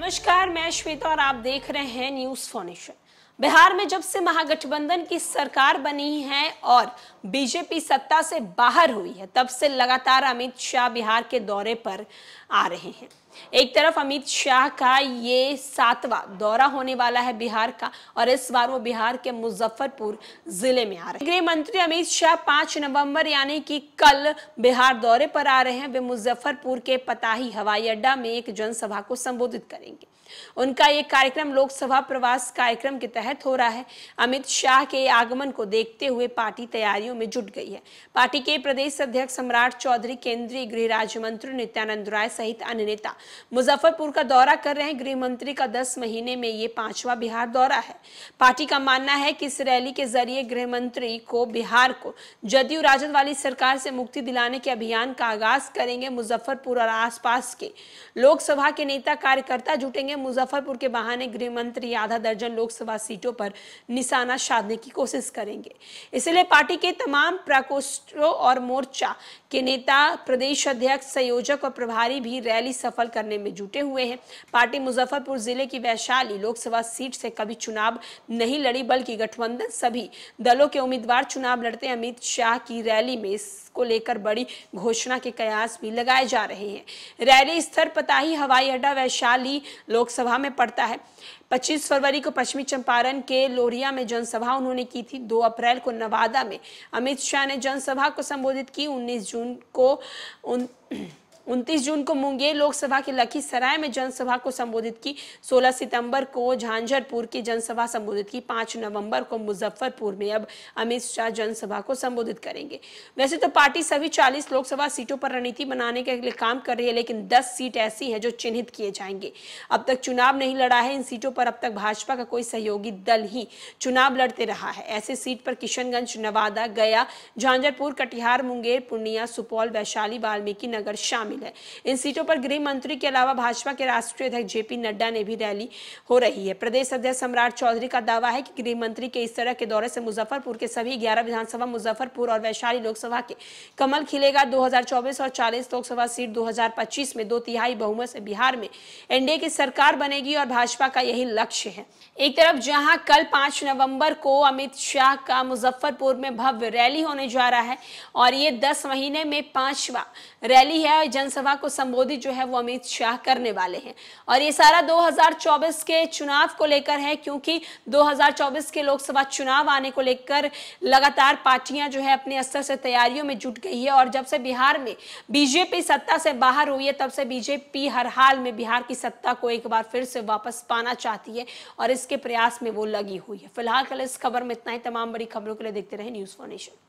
नमस्कार मैं श्वेता और आप देख रहे हैं न्यूज फोनेशन बिहार में जब से महागठबंधन की सरकार बनी है और बीजेपी सत्ता से बाहर हुई है तब से लगातार अमित शाह बिहार के दौरे पर आ रहे हैं एक तरफ अमित शाह का ये सातवां दौरा होने वाला है बिहार का और इस बार वो बिहार के मुजफ्फरपुर जिले में आ रहे हैं गृह मंत्री अमित शाह पांच नवंबर यानी कि कल बिहार दौरे पर आ रहे हैं वे मुजफ्फरपुर के पताही हवाई अड्डा में एक जनसभा को संबोधित करेंगे उनका ये कार्यक्रम लोकसभा प्रवास कार्यक्रम के तहत हो रहा है अमित शाह के आगमन को देखते हुए पार्टी तैयारियों में जुट गई है पार्टी के प्रदेश अध्यक्ष सम्राट चौधरी केंद्रीय गृह राज्य मंत्री नित्यानंद राय सहित अन्य नेता मुजफ्फरपुर का दौरा कर रहे हैं गृह मंत्री का दस महीने में ये पांचवा बिहार दौरा है पार्टी का मानना है कि इस रैली के जरिए गृह मंत्री को बिहार को जदयू राजद वाली सरकार से मुक्ति दिलाने के अभियान का आगाज करेंगे मुजफ्फरपुर और आसपास के लोकसभा के नेता कार्यकर्ता जुटेंगे मुजफ्फरपुर के बहाने गृह मंत्री आधा दर्जन लोकसभा सीटों पर निशाना साधने की कोशिश करेंगे इसलिए पार्टी के तमाम प्रकोष्ठों और मोर्चा के नेता प्रदेश अध्यक्ष संयोजक और प्रभारी भी रैली सफल मुकम्मल करने में जुटे हुए हैं पार्टी मुजफ्फरपुर जिले की वैशाली लोकसभा सीट से कभी चुनाव नहीं लड़ी बल्कि गठबंधन सभी दलों के उम्मीदवार चुनाव लड़ते अमित शाह की रैली में इसको लेकर बड़ी घोषणा के कयास भी लगाए जा रहे हैं रैली स्थल पताही हवाई अड्डा वैशाली लोकसभा में पड़ता है 25 फरवरी को पश्चिमी चंपारण के लोरिया में जनसभा उन्होंने की थी 2 अप्रैल को नवादा में अमित शाह ने जनसभा को संबोधित की 19 जून को उन उनतीस जून को मुंगेर लोकसभा के लखीसराय में जनसभा को संबोधित की 16 सितंबर को झांझरपुर की जनसभा संबोधित की 5 नवंबर को मुजफ्फरपुर में अब अमित शाह जनसभा को संबोधित करेंगे वैसे तो पार्टी सभी 40 लोकसभा सीटों पर रणनीति बनाने के लिए काम कर रही है लेकिन 10 सीट ऐसी है जो चिन्हित किए जाएंगे अब तक चुनाव नहीं लड़ा है इन सीटों पर अब तक भाजपा का कोई सहयोगी दल ही चुनाव लड़ते रहा है ऐसे सीट पर किशनगंज नवादा गया झांझरपुर कटिहार मुंगेर पूर्णिया सुपौल वैशाली वाल्मीकि नगर शामिल शामिल है इन सीटों पर गृह मंत्री के अलावा भाजपा के राष्ट्रीय अध्यक्ष जेपी नड्डा ने भी रैली हो रही है प्रदेश अध्यक्ष सम्राट चौधरी का दावा है कि गृह मंत्री के इस तरह के दौरे से मुजफ्फरपुर के सभी ग्यारह विधानसभा मुजफ्फरपुर और वैशाली लोकसभा के कमल खिलेगा दो और चालीस लोकसभा सीट दो में दो तिहाई बहुमत से बिहार में एनडीए की सरकार बनेगी और भाजपा का यही लक्ष्य है एक तरफ जहां कल पांच नवंबर को अमित शाह का मुजफ्फरपुर में भव्य रैली होने जा रहा है और ये दस महीने में पांचवा रैली है जन जनसभा को संबोधित जो है वो अमित शाह करने वाले हैं और ये सारा 2024 के चुनाव को लेकर है क्योंकि 2024 के लोकसभा चुनाव आने को लेकर लगातार पार्टियां जो है अपने स्तर से तैयारियों में जुट गई है और जब से बिहार में बीजेपी सत्ता से बाहर हुई है तब से बीजेपी हर हाल में बिहार की सत्ता को एक बार फिर से वापस पाना चाहती है और इसके प्रयास में वो लगी हुई है फिलहाल कल इस खबर में इतना ही तमाम बड़ी खबरों के लिए देखते रहे न्यूज फॉर नेशन